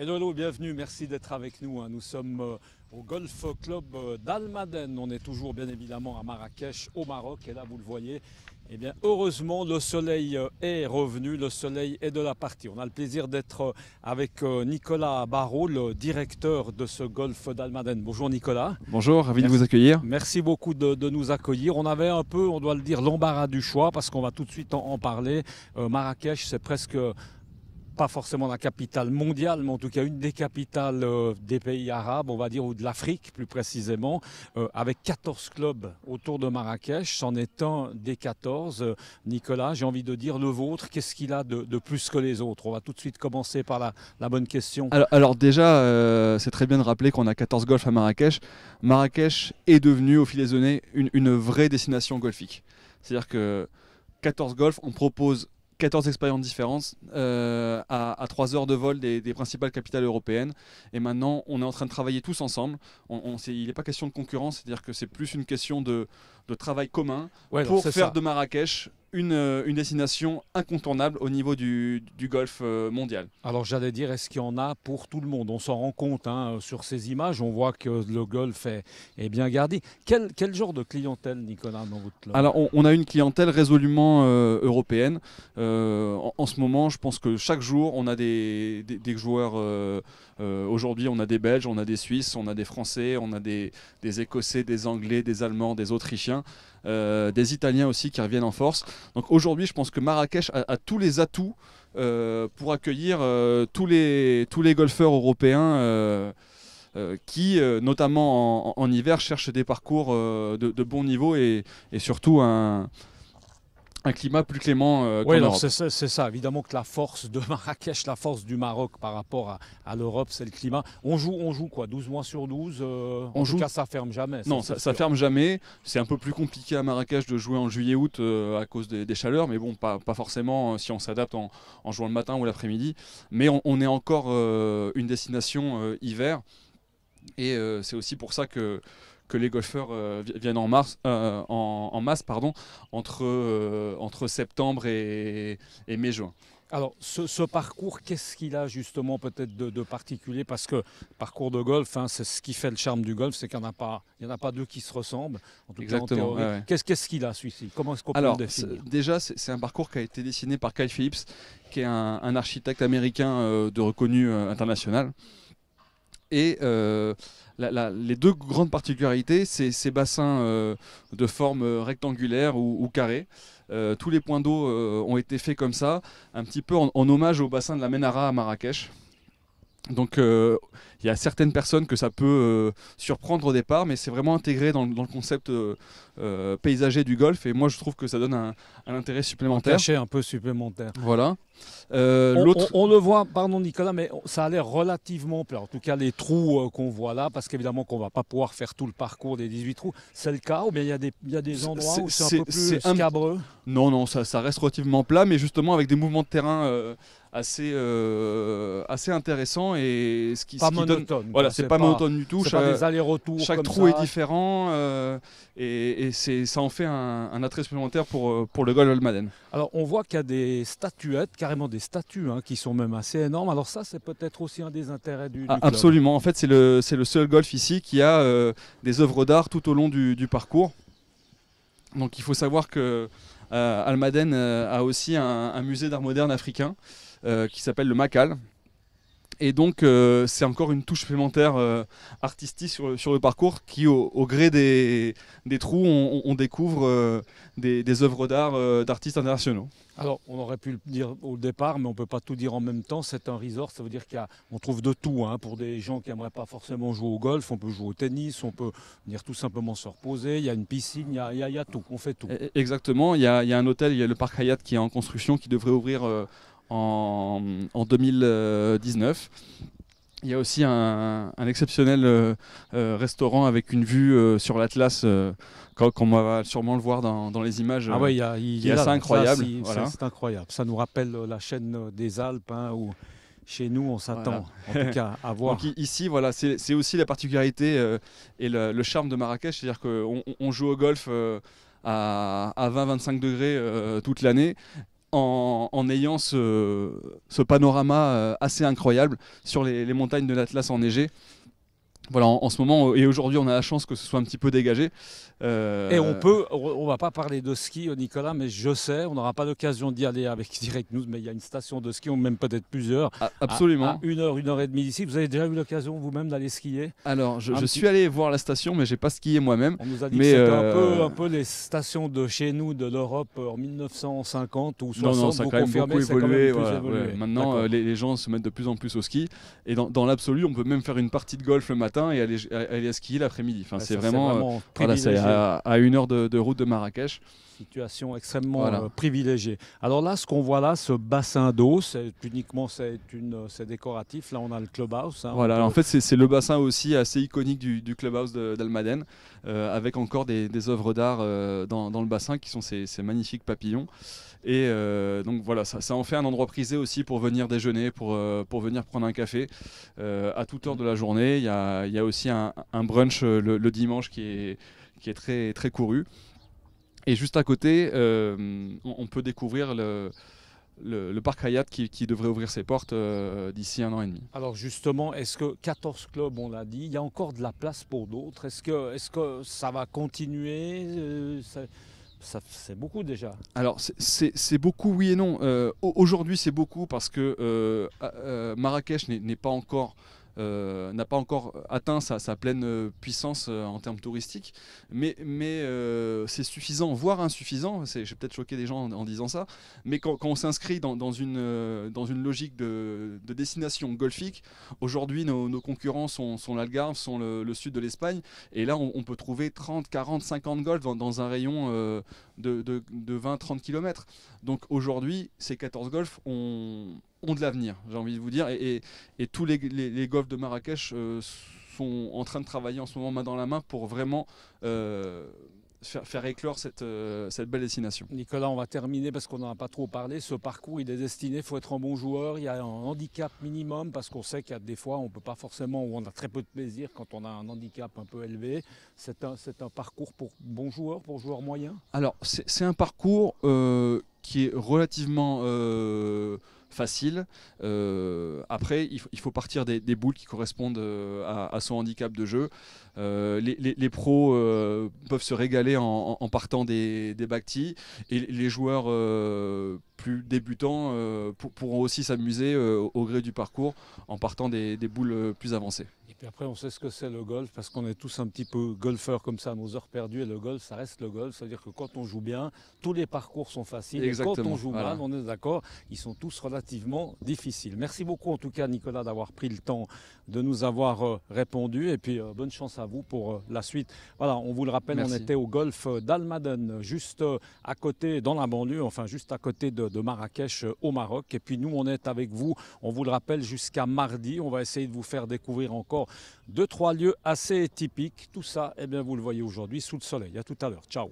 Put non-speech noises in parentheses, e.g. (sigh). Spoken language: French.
Hello, bienvenue, merci d'être avec nous. Hein. Nous sommes euh, au Golf Club euh, d'Almaden. On est toujours bien évidemment à Marrakech, au Maroc. Et là, vous le voyez, eh bien, heureusement, le soleil euh, est revenu, le soleil est de la partie. On a le plaisir d'être avec Nicolas Barrault, le directeur de ce Golf d'Almaden. Bonjour Nicolas. Bonjour, ravi de vous accueillir. Merci beaucoup de, nous accueillir. On avait un peu, on doit le dire, l'embarras du choix parce qu'on va tout de suite en parler. Marrakech, c'est presque pas forcément la capitale mondiale, mais en tout cas une des capitales euh, des pays arabes, on va dire, ou de l'Afrique plus précisément, euh, avec 14 clubs autour de Marrakech. C'en est un des 14. Euh, Nicolas, j'ai envie de dire le vôtre, qu'est-ce qu'il a de, plus que les autres On va tout de suite commencer par la, bonne question. Alors, déjà, c'est très bien de rappeler qu'on a 14 golfs à Marrakech. Marrakech est devenu au fil des années, une, vraie destination golfique. C'est-à-dire que 14 golfs, on propose 14 expériences différentes euh, à, 3 heures de vol des, principales capitales européennes. Et maintenant, on est en train de travailler tous ensemble. il n'est pas question de concurrence, c'est-à-dire que c'est plus une question de, travail commun pour faire de Marrakech euh, une, destination incontournable au niveau du, golf euh, mondial. Alors j'allais dire, est-ce qu'il y en a pour tout le monde On s'en rend compte hein, sur ces images, on voit que le golf est, bien gardé. Quel, genre de clientèle, Nicolas, dans Alors on, a une clientèle résolument euh, européenne. en, ce moment, je pense que chaque jour, on a des, joueurs... Euh, aujourd'hui, on a des Belges, on a des Suisses, on a des Français, on a des, Écossais, des Anglais, des Allemands, des Autrichiens. Euh, des Italiens aussi qui reviennent en force. Donc aujourd'hui, je pense que Marrakech a, tous les atouts euh, pour accueillir tous, les, tous les golfeurs européens qui, notamment en, hiver, cherchent des parcours de, bon niveau et surtout un, un climat plus clément euh, Oui, c'est ça. Évidemment que la force de (laughs) Marrakech, la force du Maroc par rapport à, l'Europe, c'est le climat. On joue, on joue quoi 12 mois sur 12 euh, on En joue... tout cas, ça ferme jamais. non, ça, ne ferme jamais. C'est un peu plus compliqué à Marrakech de jouer en juillet-août euh, à cause des, chaleurs, mais bon, pas, forcément euh, si on s'adapte en, jouant le matin ou l'après-midi. Mais on, est encore une destination hiver. Et c'est aussi pour ça que que les golfeurs euh, viennent en, mars, euh, en, masse pardon, entre, euh, entre septembre et, mai-juin. Alors, ce, parcours, qu'est-ce qu'il a justement peut-être de, particulier Parce que parcours de golf, hein, c'est ce qui fait le charme du golf, c'est qu'il n'y en a pas, en a pas deux qui se ressemblent. En tout Exactement. Qu'est-ce qu'il a celui-ci Comment est-ce qu'on peut le définir Déjà, c'est un parcours qui a été dessiné par Kyle Phillips, qui est un, architecte américain de reconnu international et euh, les deux grandes particularités, c'est ces bassins euh, de forme euh, rectangulaire ou, ou carrée. tous les points d'eau ont été faits comme ça, un petit peu en, en hommage au bassin de la Menara à Marrakech. Donc euh, il y a certaines personnes que ça peut euh, surprendre au départ, mais c'est vraiment intégré dans, le concept euh, paysager du golf. Et moi je trouve que ça donne un, intérêt supplémentaire. Un un peu supplémentaire. Voilà. On, On, le voit, pardon Nicolas, mais ça a l'air relativement plat. En tout cas les trous qu'on voit là, parce qu'évidemment qu'on ne va pas pouvoir faire tout le parcours des 18 trous. C'est le cas ou bien il y a des, endroits où c'est, un peu plus scabreux Non, non, ça, ça, reste relativement plat, mais justement avec des mouvements de terrain assez euh, assez intéressant et ce qui, pas monotone, voilà c'est pas, monotone du tout chaque, chaque trou est différent euh, et, c'est ça en fait un, attrait supplémentaire pour euh, pour le golf Madden. alors on voit qu'il y a des statuettes carrément des statues hein, qui sont même assez énormes alors ça c'est peut-être aussi un des intérêts du, ah, absolument en fait c'est le c'est le seul golf ici qui a des œuvres d'art tout au long du, du parcours donc il faut savoir que euh, Almaden euh, a aussi un, musée d'art moderne africain euh, qui s'appelle le Macal, et donc, euh, c'est encore une touche supplémentaire euh, artistique sur, le parcours qui, au, gré des, trous, on, découvre euh, des, œuvres d'art d'artistes internationaux. Alors, on aurait pu le dire au départ, mais on ne peut pas tout dire en même temps. C'est un resort, ça veut dire qu'on trouve de tout. Hein. Pour des gens qui n'aimeraient pas forcément jouer au golf, on peut jouer au tennis, on peut venir tout simplement se reposer. Il y a une piscine, il y a, tout, on fait tout. E-, exactement, il y a, il y a, un hôtel, il y a le parc Hayat qui est en construction, qui devrait ouvrir en, 2019. Il y a aussi un, exceptionnel euh, euh, restaurant avec une vue euh, sur l'Atlas, qu'on va sûrement le voir dans, dans les images. Ah ouais, il y a, ça incroyable. C'est incroyable. Ça nous rappelle la chaîne des Alpes hein, où chez nous, on s'attend en tout cas à (laughs) voir. ici, voilà, c'est aussi la particularité et le, charme de Marrakech, c'est-à-dire qu'on on joue au golf. à, 20-25 degrés toute l'année en, ayant ce, panorama euh, assez incroyable sur les, les montagnes de l'Atlas enneigé voilà, en, ce moment et aujourd'hui, on a la chance que ce soit un petit peu dégagé. Euh, et on peut, on va pas parler de ski, euh, Nicolas, mais je sais, on n'aura pas l'occasion d'y aller avec (laughs) Direct News, mais il y a une station de ski, ou même peut-être plusieurs. Ah, absolument. une heure, une heure et demie d'ici. Vous avez déjà eu l'occasion vous-même d'aller skier Alors, je, suis allé voir la station, mais j'ai pas skié moi-même. On nous a dit que c'était euh, un, peu, les stations de chez nous, de l'Europe en 1950 ou 60. Non, non, ça a quand même beaucoup évolué. Maintenant, les, gens se mettent de plus en plus au ski. Et dans, dans l'absolu, on peut même faire une partie de golf le matin et aller, à skier l'après-midi. Enfin, bah, c'est vraiment, euh, ah à, une heure de, route de Marrakech. Situation extrêmement euh, privilégiée. Alors là, ce qu'on voit là, ce bassin d'eau, c'est uniquement une, décoratif. Là, on a le clubhouse. Hein. voilà. En fait, c'est, le bassin aussi assez iconique du, clubhouse d'Almaden, euh, avec encore des, des œuvres d'art dans, le bassin qui sont ces, magnifiques papillons. Et donc voilà, ça, ça, en fait un endroit prisé aussi pour venir déjeuner, pour, pour venir prendre un café. à toute heure de la journée, il y a, il y a aussi un, brunch euh, le, dimanche qui est, qui est très, très couru. Et juste à côté, euh, on, peut découvrir le, parc Hayat qui, devrait ouvrir ses portes euh, d'ici un an et demi. Alors justement, est-ce que 14 clubs, on l'a dit, il y a encore de la place pour d'autres Est-ce que, que ça va continuer C'est beaucoup déjà. Alors c'est beaucoup oui et non. Aujourd'hui c'est beaucoup parce que Marrakech n'est pas encore euh, n'a pas encore atteint sa, pleine euh, puissance euh, en termes touristiques, mais, c'est suffisant, voire insuffisant, j'ai peut-être choqué des gens en, disant ça, mais quand, on s'inscrit dans, une, logique de, destination golfique, aujourd'hui nos, concurrents sont, l'Algarve, sont le, sud de l'Espagne, et là on, peut trouver 30, 40, 50 golf dans, un rayon de, 20-30 km. Donc aujourd'hui, ces 14 golfs ont ont de l'avenir, j'ai envie de vous dire. Et, tous les, golfs de Marrakech euh, sont en train de travailler en ce moment main dans la main pour vraiment euh, faire, éclore euh, cette, belle destination. Nicolas, on va terminer parce qu'on n'en a pas trop parlé. Ce parcours, il est destiné, il faut être un bon joueur, il y a un handicap minimum parce qu'on sait qu'il y a des fois, on peut pas forcément, ou on a très peu de plaisir quand on a un handicap un peu élevé. C'est un, un, parcours pour bon joueurs, pour joueurs moyens Alors, c'est un parcours qui est relativement facile. Euh, après, il, faut partir des, boules qui correspondent euh, à, son handicap de jeu. Euh, les, pros peuvent se régaler en, partant des, des et les joueurs plus débutants euh, pourront aussi s'amuser euh, au gré du parcours en partant des, boules euh, plus avancées. Et puis après, on sait ce que c'est le golf parce qu'on est tous un petit peu golfeurs comme ça à nos heures perdues. Et le golf, ça reste le golf. C'est-à-dire que quand on joue bien, tous les parcours sont faciles. et quand on joue mal, on est d'accord, ils sont tous relativement difficiles. Merci beaucoup en tout cas, Nicolas, d'avoir pris le temps de nous avoir répondu. Et puis, bonne chance à vous pour la suite. Voilà, on vous le rappelle, on était au golf d'Almaden, juste à côté, dans la banlieue, enfin juste à côté de de Marrakech euh, au Maroc. Et puis nous, on est avec vous, on vous le rappelle, jusqu'à mardi. On va essayer de vous faire découvrir encore deux, trois lieux assez typiques. Tout ça, eh bien, vous le voyez aujourd'hui sous le soleil. A tout à l'heure. Ciao.